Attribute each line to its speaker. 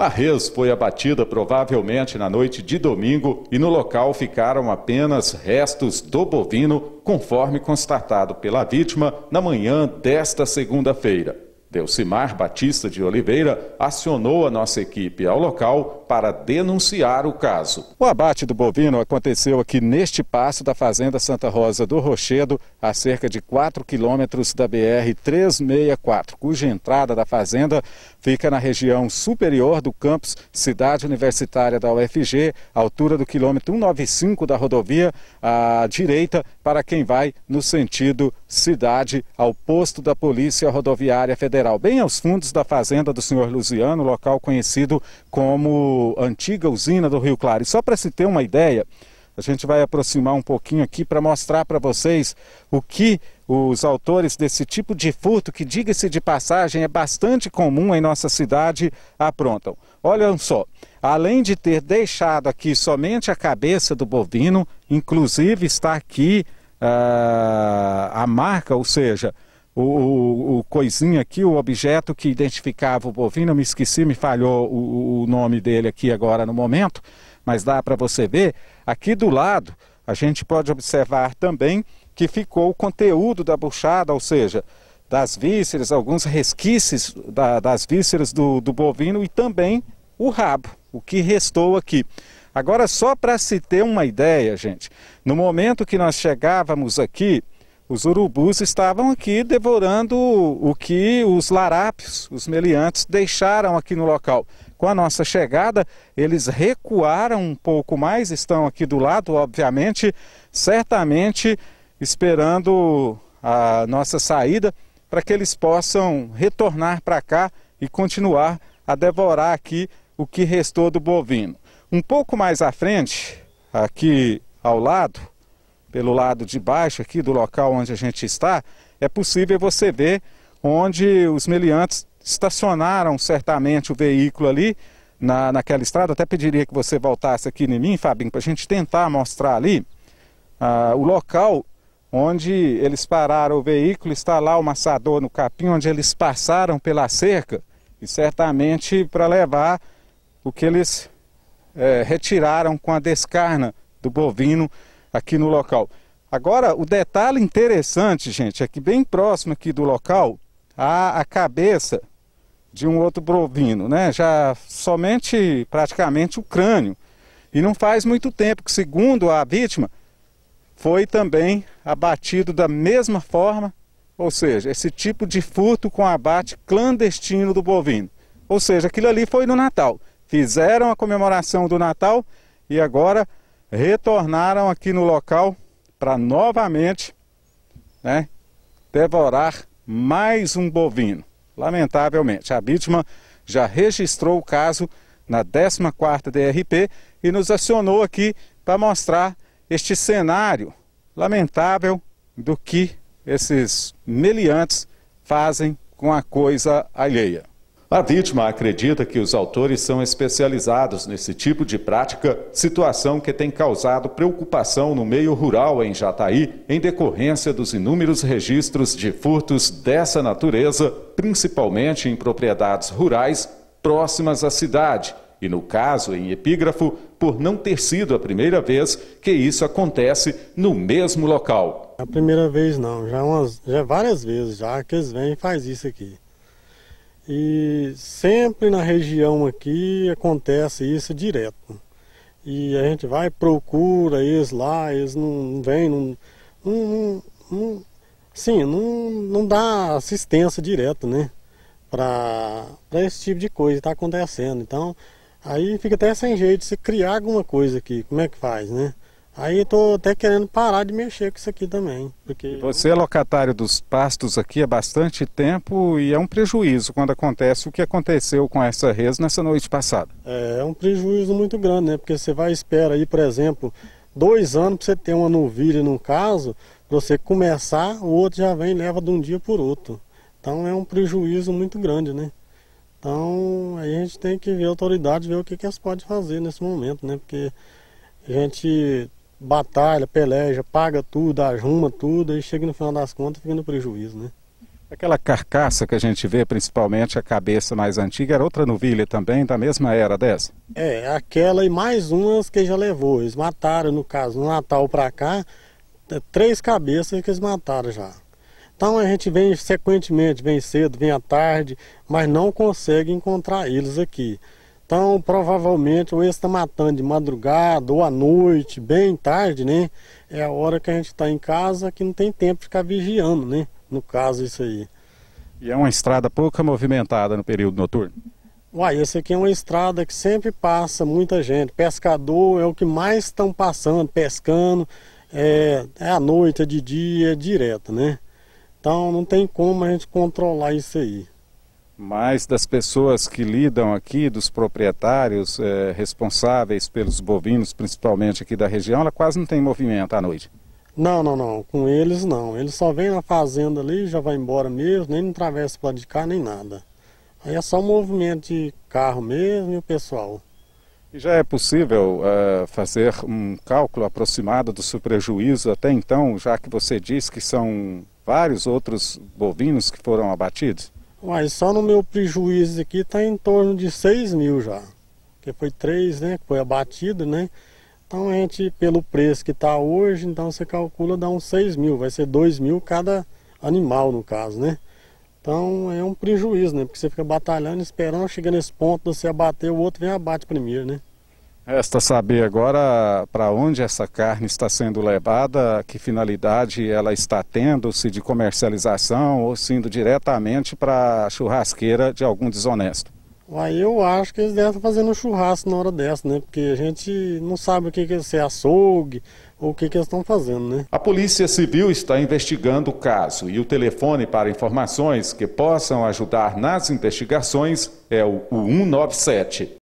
Speaker 1: A res foi abatida provavelmente na noite de domingo e no local ficaram apenas restos do bovino, conforme constatado pela vítima na manhã desta segunda-feira. Delcimar Batista de Oliveira acionou a nossa equipe ao local para denunciar o caso. O abate do bovino aconteceu aqui neste passo da Fazenda Santa Rosa do Rochedo, a cerca de 4 quilômetros da BR-364, cuja entrada da fazenda fica na região superior do campus Cidade Universitária da UFG, altura do quilômetro 195 da rodovia, à direita para quem vai no sentido cidade ao posto da Polícia Rodoviária Federal, bem aos fundos da fazenda do senhor Luziano, local conhecido como antiga usina do Rio Claro. E só para se ter uma ideia, a gente vai aproximar um pouquinho aqui para mostrar para vocês o que os autores desse tipo de furto, que diga-se de passagem é bastante comum em nossa cidade, aprontam. Olha só, além de ter deixado aqui somente a cabeça do bovino, inclusive está aqui uh, a marca, ou seja, o, o, o coisinho aqui, o objeto que identificava o bovino, me esqueci, me falhou o, o nome dele aqui agora no momento, mas dá para você ver. Aqui do lado, a gente pode observar também que ficou o conteúdo da buchada, ou seja, das vísceras, alguns resquícios da, das vísceras do, do bovino e também o rabo, o que restou aqui. Agora, só para se ter uma ideia, gente, no momento que nós chegávamos aqui, os urubus estavam aqui devorando o que os larápios, os meliantes, deixaram aqui no local. Com a nossa chegada, eles recuaram um pouco mais, estão aqui do lado, obviamente, certamente esperando a nossa saída para que eles possam retornar para cá e continuar a devorar aqui o que restou do bovino. Um pouco mais à frente, aqui ao lado, pelo lado de baixo aqui do local onde a gente está, é possível você ver onde os meliantes estacionaram certamente o veículo ali na, naquela estrada. Até pediria que você voltasse aqui em mim, Fabinho, para a gente tentar mostrar ali ah, o local onde eles pararam o veículo. Está lá o maçador no capim, onde eles passaram pela cerca e certamente para levar o que eles é, retiraram com a descarna do bovino aqui no local. Agora, o detalhe interessante, gente, é que bem próximo aqui do local há a cabeça de um outro bovino, né? Já somente praticamente o crânio. E não faz muito tempo que, segundo a vítima, foi também abatido da mesma forma, ou seja, esse tipo de furto com abate clandestino do bovino. Ou seja, aquilo ali foi no Natal. Fizeram a comemoração do Natal e agora retornaram aqui no local para novamente né, devorar mais um bovino. Lamentavelmente, a vítima já registrou o caso na 14ª DRP e nos acionou aqui para mostrar este cenário lamentável do que esses meliantes fazem com a coisa alheia. A vítima acredita que os autores são especializados nesse tipo de prática, situação que tem causado preocupação no meio rural em Jataí, em decorrência dos inúmeros registros de furtos dessa natureza, principalmente em propriedades rurais próximas à cidade, e no caso, em epígrafo, por não ter sido a primeira vez que isso acontece no mesmo local.
Speaker 2: A primeira vez não, já, umas, já várias vezes já que eles vêm e faz isso aqui. E sempre na região aqui acontece isso direto. E a gente vai, procura eles lá, eles não vêm, não, não, não, sim, não, não dá assistência direta, né? Para esse tipo de coisa que está acontecendo. Então, aí fica até sem jeito, se criar alguma coisa aqui, como é que faz, né? Aí tô até querendo parar de mexer com isso aqui também. Porque
Speaker 1: você é locatário dos pastos aqui há bastante tempo e é um prejuízo quando acontece o que aconteceu com essa res nessa noite
Speaker 2: passada. É, é um prejuízo muito grande, né? Porque você vai esperar aí, por exemplo, dois anos para você ter uma novilha num caso, para você começar, o outro já vem e leva de um dia por outro. Então é um prejuízo muito grande, né? Então aí a gente tem que ver a autoridade, ver o que, que elas podem fazer nesse momento, né? Porque a gente batalha, peleja, paga tudo, arruma tudo, e chega no final das contas fica no prejuízo, né?
Speaker 1: Aquela carcaça que a gente vê, principalmente a cabeça mais antiga, era outra novilha também, da mesma era dessa?
Speaker 2: É, aquela e mais umas que já levou. Eles mataram, no caso, no Natal para cá, é, três cabeças que eles mataram já. Então a gente vem sequentemente, vem cedo, vem à tarde, mas não consegue encontrar eles aqui. Então, provavelmente, ou eles estão matando de madrugada ou à noite, bem tarde, né? É a hora que a gente está em casa que não tem tempo de ficar vigiando, né? No caso, isso aí.
Speaker 1: E é uma estrada pouca movimentada no período noturno?
Speaker 2: Uai, essa aqui é uma estrada que sempre passa muita gente. Pescador é o que mais estão passando, pescando. É, é à noite, é de dia, é direto, né? Então não tem como a gente controlar isso aí
Speaker 1: mas das pessoas que lidam aqui, dos proprietários eh, responsáveis pelos bovinos, principalmente aqui da região, ela quase não tem movimento à noite.
Speaker 2: Não, não, não. Com eles não. Eles só vêm na fazenda ali, já vai embora mesmo, nem não atravessa para de cá, nem nada. Aí é só um movimento de carro mesmo e o pessoal.
Speaker 1: E já é possível uh, fazer um cálculo aproximado do seu prejuízo até então, já que você diz que são vários outros bovinos
Speaker 2: que foram abatidos? Mas só no meu prejuízo aqui está em torno de 6 mil já. Porque foi 3, né? Que foi abatido, né? Então a gente, pelo preço que está hoje, então você calcula dá uns 6 mil. Vai ser 2 mil cada animal, no caso, né? Então é um prejuízo, né? Porque você fica batalhando, esperando, chega nesse ponto, você abater, o outro vem abate primeiro, né?
Speaker 1: Resta saber agora para onde essa carne está sendo levada, que finalidade ela está tendo, se de comercialização ou se indo diretamente para a churrasqueira de algum desonesto.
Speaker 2: Aí eu acho que eles devem estar fazendo um churrasco na hora dessa, né? Porque a gente não sabe o que, que é ser açougue ou o que, que eles estão fazendo, né?
Speaker 1: A Polícia Civil está investigando o caso e o telefone para
Speaker 2: informações que possam ajudar nas investigações é o 197.